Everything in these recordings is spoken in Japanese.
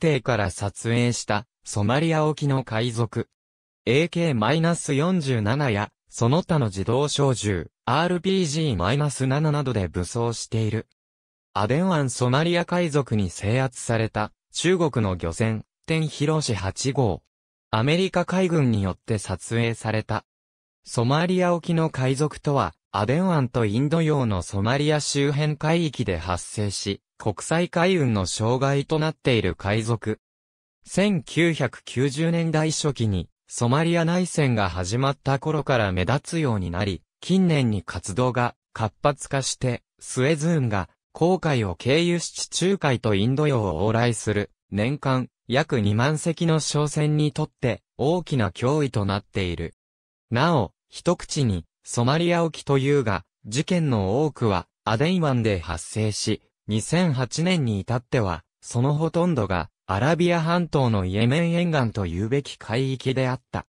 艇から撮影したソマリア沖の海賊 AK-47 やその他の自動小銃 RPG-7 などで武装している。アデン湾ソマリア海賊に制圧された中国の漁船天広市8号。アメリカ海軍によって撮影された。ソマリア沖の海賊とは、アデン湾とインド洋のソマリア周辺海域で発生し、国際海運の障害となっている海賊。1990年代初期に、ソマリア内戦が始まった頃から目立つようになり、近年に活動が活発化して、スエズーンが、航海を経由し地中海とインド洋を往来する、年間、約2万隻の商船にとって、大きな脅威となっている。なお、一口に、ソマリア沖というが、事件の多くはアデン湾で発生し、2008年に至っては、そのほとんどがアラビア半島のイエメン沿岸というべき海域であった。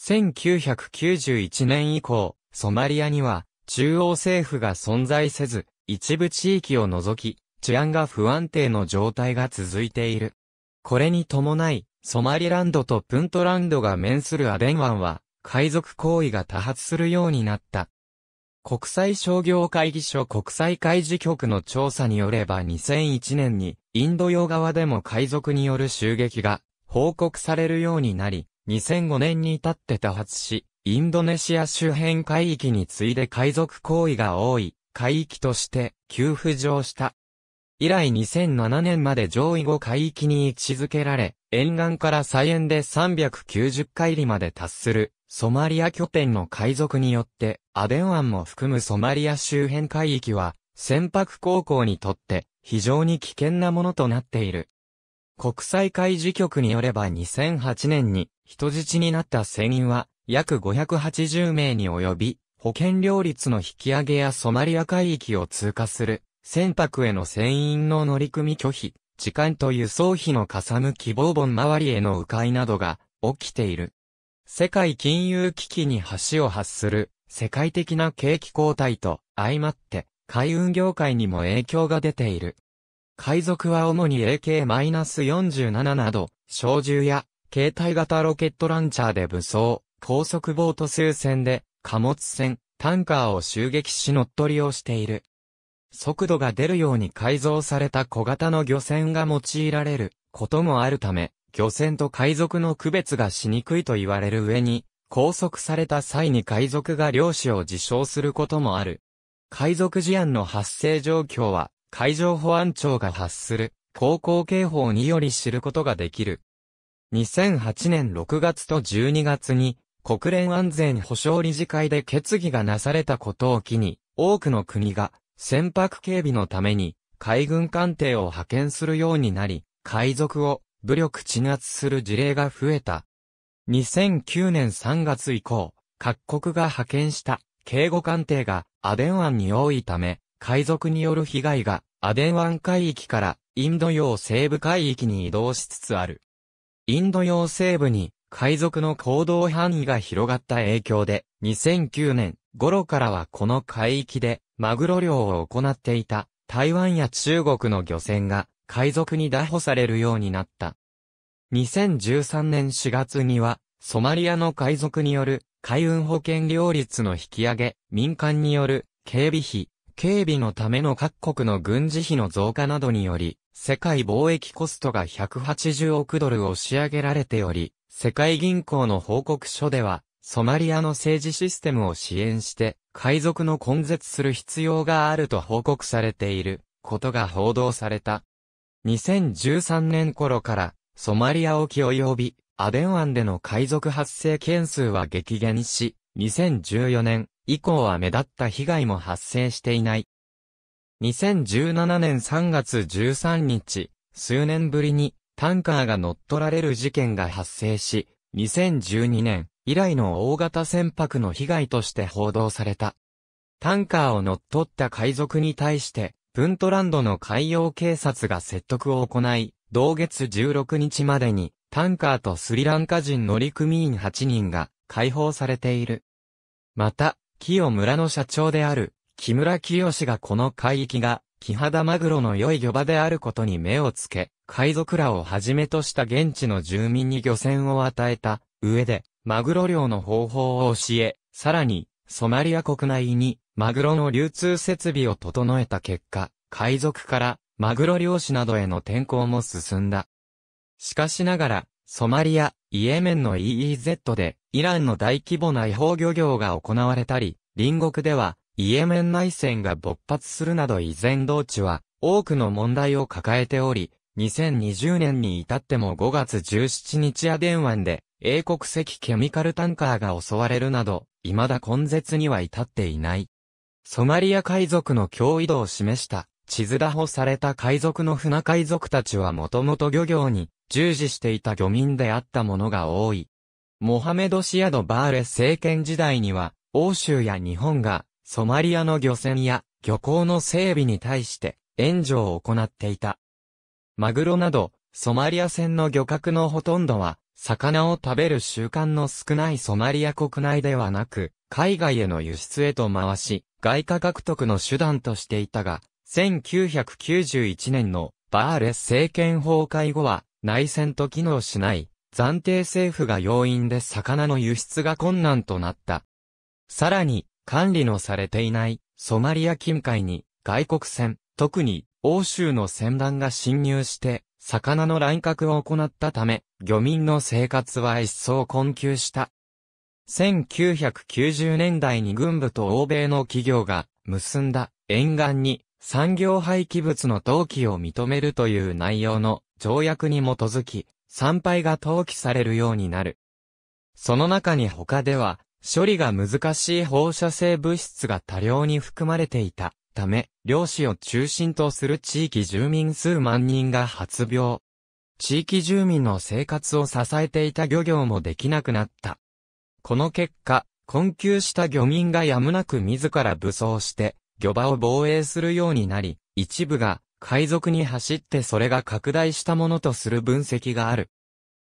1991年以降、ソマリアには中央政府が存在せず、一部地域を除き、治安が不安定の状態が続いている。これに伴い、ソマリランドとプントランドが面するアデン湾は、海賊行為が多発するようになった。国際商業会議所国際海事局の調査によれば2001年にインド洋側でも海賊による襲撃が報告されるようになり、2005年に至って多発し、インドネシア周辺海域に次いで海賊行為が多い海域として急浮上した。以来2007年まで上位5海域に位置づけられ、沿岸から再円で390海里まで達する、ソマリア拠点の海賊によって、アデン湾も含むソマリア周辺海域は、船舶航行にとって非常に危険なものとなっている。国際海事局によれば2008年に人質になった船員は約580名に及び保険料率の引き上げやソマリア海域を通過する船舶への船員の乗り組み拒否、時間と輸送費のかさむ希望本周りへの迂回などが起きている。世界金融危機に橋を発する世界的な景気交代と相まって海運業界にも影響が出ている。海賊は主に AK-47 など、小銃や携帯型ロケットランチャーで武装、高速ボート数船で貨物船、タンカーを襲撃し乗っ取りをしている。速度が出るように改造された小型の漁船が用いられることもあるため、漁船と海賊の区別がしにくいと言われる上に、拘束された際に海賊が漁師を自称することもある。海賊事案の発生状況は、海上保安庁が発する、航行警報により知ることができる。2008年6月と12月に、国連安全保障理事会で決議がなされたことを機に、多くの国が船舶警備のために海軍艦艇を派遣するようになり、海賊を武力鎮圧する事例が増えた。2009年3月以降、各国が派遣した警護艦艇がアデン湾に多いため、海賊による被害がアデン湾海域からインド洋西部海域に移動しつつある。インド洋西部に海賊の行動範囲が広がった影響で、2009年頃からはこの海域でマグロ漁を行っていた台湾や中国の漁船が海賊に逮捕されるようになった。2013年4月には、ソマリアの海賊による海運保険料率の引き上げ、民間による警備費、警備のための各国の軍事費の増加などにより、世界貿易コストが180億ドル押し上げられており、世界銀行の報告書では、ソマリアの政治システムを支援して、海賊の根絶する必要があると報告されていることが報道された。2013年頃からソマリア沖及びアデン湾での海賊発生件数は激減し、2014年以降は目立った被害も発生していない。2017年3月13日、数年ぶりにタンカーが乗っ取られる事件が発生し、2012年以来の大型船舶の被害として報道された。タンカーを乗っ取った海賊に対して、プントランドの海洋警察が説得を行い、同月16日までに、タンカーとスリランカ人乗組員8人が解放されている。また、清村の社長である、木村清がこの海域が、木肌マグロの良い漁場であることに目をつけ、海賊らをはじめとした現地の住民に漁船を与えた、上で、マグロ漁の方法を教え、さらに、ソマリア国内に、マグロの流通設備を整えた結果、海賊から、マグロ漁師などへの転向も進んだ。しかしながら、ソマリア、イエメンの EEZ で、イランの大規模な違法漁業が行われたり、隣国では、イエメン内戦が勃発するなど依然同地は、多くの問題を抱えており、2020年に至っても5月17日アデンで、英国籍ケミカルタンカーが襲われるなど、未だ根絶には至っていない。ソマリア海賊の脅威度を示した、地図打破された海賊の船海賊たちはもともと漁業に従事していた漁民であったものが多い。モハメド・シアド・バーレ政権時代には、欧州や日本がソマリアの漁船や漁港の整備に対して援助を行っていた。マグロなど、ソマリア船の漁獲のほとんどは魚を食べる習慣の少ないソマリア国内ではなく、海外への輸出へと回し、外貨獲得の手段としていたが、1991年のバーレス政権崩壊後は内戦と機能しない暫定政府が要因で魚の輸出が困難となった。さらに管理のされていないソマリア近海に外国船、特に欧州の船団が侵入して魚の乱獲を行ったため、漁民の生活は一層困窮した。1990年代に軍部と欧米の企業が結んだ沿岸に産業廃棄物の投棄を認めるという内容の条約に基づき、産廃が投棄されるようになる。その中に他では、処理が難しい放射性物質が多量に含まれていた。ため、漁師を中心とする地域住民数万人が発病。地域住民の生活を支えていた漁業もできなくなった。この結果、困窮した漁民がやむなく自ら武装して、漁場を防衛するようになり、一部が海賊に走ってそれが拡大したものとする分析がある。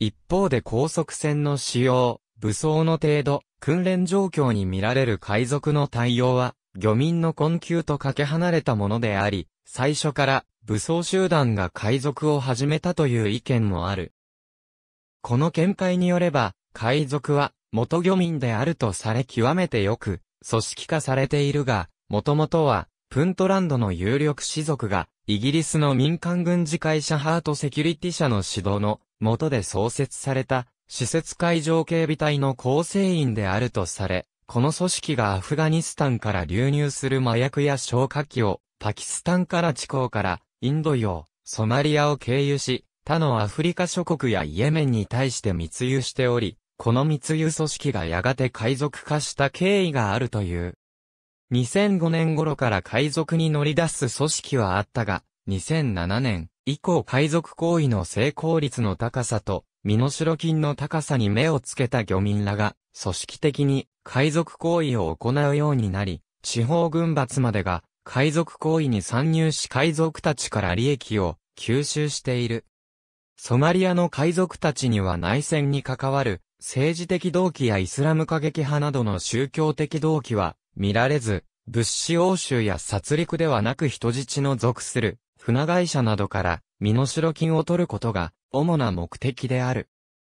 一方で高速船の使用、武装の程度、訓練状況に見られる海賊の対応は、漁民の困窮とかけ離れたものであり、最初から武装集団が海賊を始めたという意見もある。この見解によれば、海賊は元漁民であるとされ極めてよく、組織化されているが、もともとは、プントランドの有力士族が、イギリスの民間軍事会社ハートセキュリティ社の指導の元で創設された、施設海上警備隊の構成員であるとされ、この組織がアフガニスタンから流入する麻薬や消火器を、パキスタンから地方から、インド洋、ソマリアを経由し、他のアフリカ諸国やイエメンに対して密輸しており、この密輸組織がやがて海賊化した経緯があるという。2005年頃から海賊に乗り出す組織はあったが、2007年以降海賊行為の成功率の高さと身代金の高さに目をつけた漁民らが、組織的に海賊行為を行うようになり、地方軍閥までが海賊行為に参入し海賊たちから利益を吸収している。ソマリアの海賊たちには内戦に関わる政治的動機やイスラム過激派などの宗教的動機は見られず、物資欧州や殺戮ではなく人質の属する船会社などから身代金を取ることが主な目的である。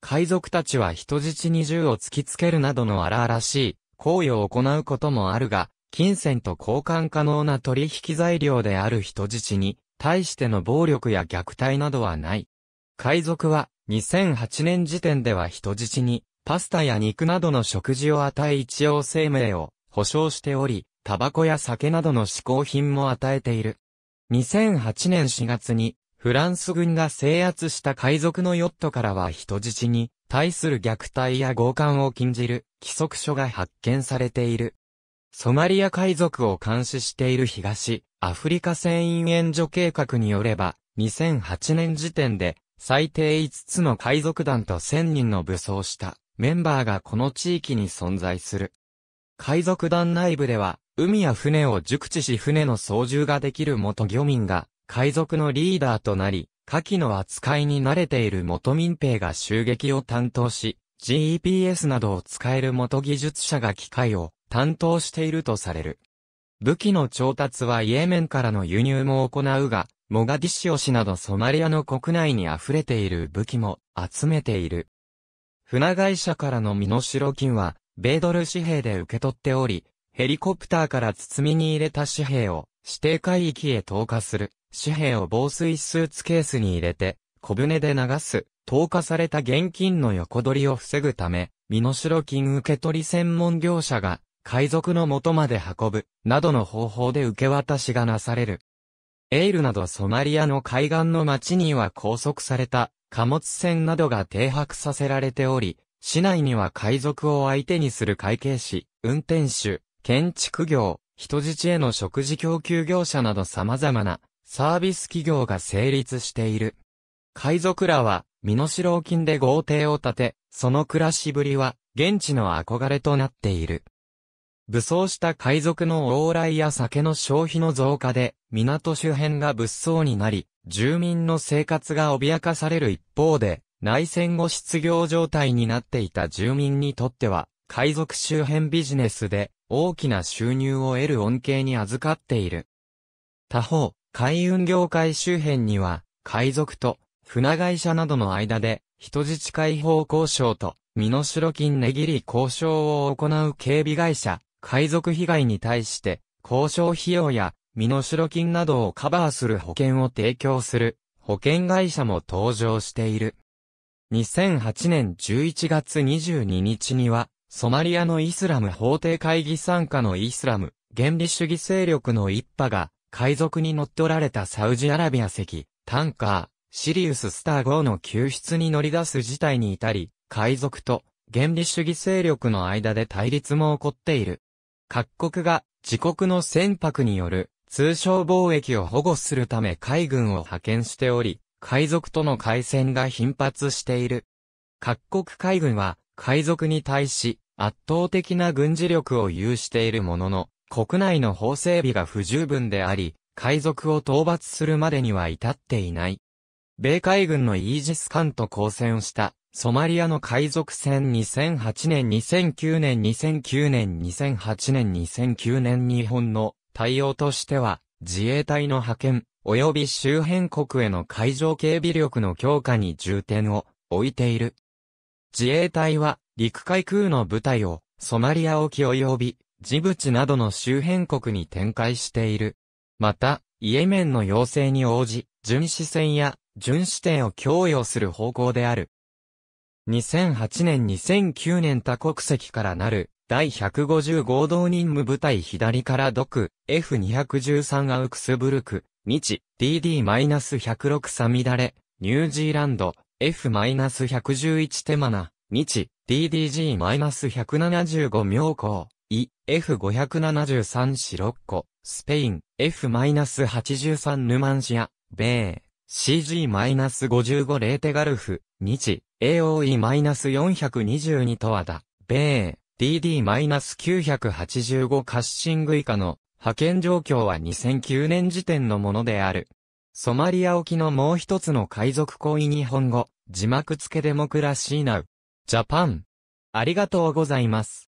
海賊たちは人質に銃を突きつけるなどの荒々しい行為を行うこともあるが、金銭と交換可能な取引材料である人質に対しての暴力や虐待などはない。海賊は2008年時点では人質にパスタや肉などの食事を与え一応生命を保障しており、タバコや酒などの嗜好品も与えている。2008年4月にフランス軍が制圧した海賊のヨットからは人質に対する虐待や強姦を禁じる規則書が発見されている。ソマリア海賊を監視している東アフリカ船員援助計画によれば2008年時点で最低5つの海賊団と1000人の武装したメンバーがこの地域に存在する。海賊団内部では海や船を熟知し船の操縦ができる元漁民が海賊のリーダーとなり、下記の扱いに慣れている元民兵が襲撃を担当し、GPS などを使える元技術者が機械を担当しているとされる。武器の調達はイエメンからの輸入も行うが、モガディシオ氏などソマリアの国内に溢れている武器も集めている。船会社からの身代金は、米ドル紙幣で受け取っており、ヘリコプターから包みに入れた紙幣を指定海域へ投下する。紙幣を防水スーツケースに入れて、小舟で流す、投下された現金の横取りを防ぐため、身代金受け取り専門業者が、海賊の元まで運ぶ、などの方法で受け渡しがなされる。エイルなどソマリアの海岸の町には拘束された貨物船などが停泊させられており、市内には海賊を相手にする会計士、運転手、建築業、人質への食事供給業者など様々なサービス企業が成立している。海賊らは、身代金で豪邸を建て、その暮らしぶりは、現地の憧れとなっている。武装した海賊の往来や酒の消費の増加で、港周辺が物騒になり、住民の生活が脅かされる一方で、内戦後失業状態になっていた住民にとっては、海賊周辺ビジネスで大きな収入を得る恩恵に預かっている。他方、海運業界周辺には、海賊と船会社などの間で、人質解放交渉と、身代金値切り交渉を行う警備会社、海賊被害に対して、交渉費用や、身代金などをカバーする保険を提供する、保険会社も登場している。2008年11月22日には、ソマリアのイスラム法廷会議参加のイスラム、原理主義勢力の一派が、海賊に乗っ取られたサウジアラビア籍、タンカー、シリウス・スター号の救出に乗り出す事態に至り、海賊と原理主義勢力の間で対立も起こっている。各国が自国の船舶による通商貿易を保護するため海軍を派遣しており、海賊との海戦が頻発している。各国海軍は海賊に対し圧倒的な軍事力を有しているものの、国内の法整備が不十分であり、海賊を討伐するまでには至っていない。米海軍のイージス艦と交戦をした、ソマリアの海賊船2008年2009年2009年2008年2009年日本の対応としては、自衛隊の派遣、及び周辺国への海上警備力の強化に重点を置いている。自衛隊は、陸海空の部隊を、ソマリア沖及び、ジブチなどの周辺国に展開している。また、イエメンの要請に応じ、巡視船や巡視艇を供与する方向である。2008年2009年多国籍からなる第150合同任務部隊左から独 F213 アウクスブルク日 DD-106 サミダレニュージーランド F-111 テマナ日 DDG-175 妙高イ、F573 シロッコ、スペイン、F-83 ヌマンシア、米、CG-55 レーテガルフ、日、AOE-422 とはだ、米、DD-985 カッシング以下の派遣状況は2009年時点のものである。ソマリア沖のもう一つの海賊行為日本語、字幕付けデモクラシーナウ。ジャパン。ありがとうございます。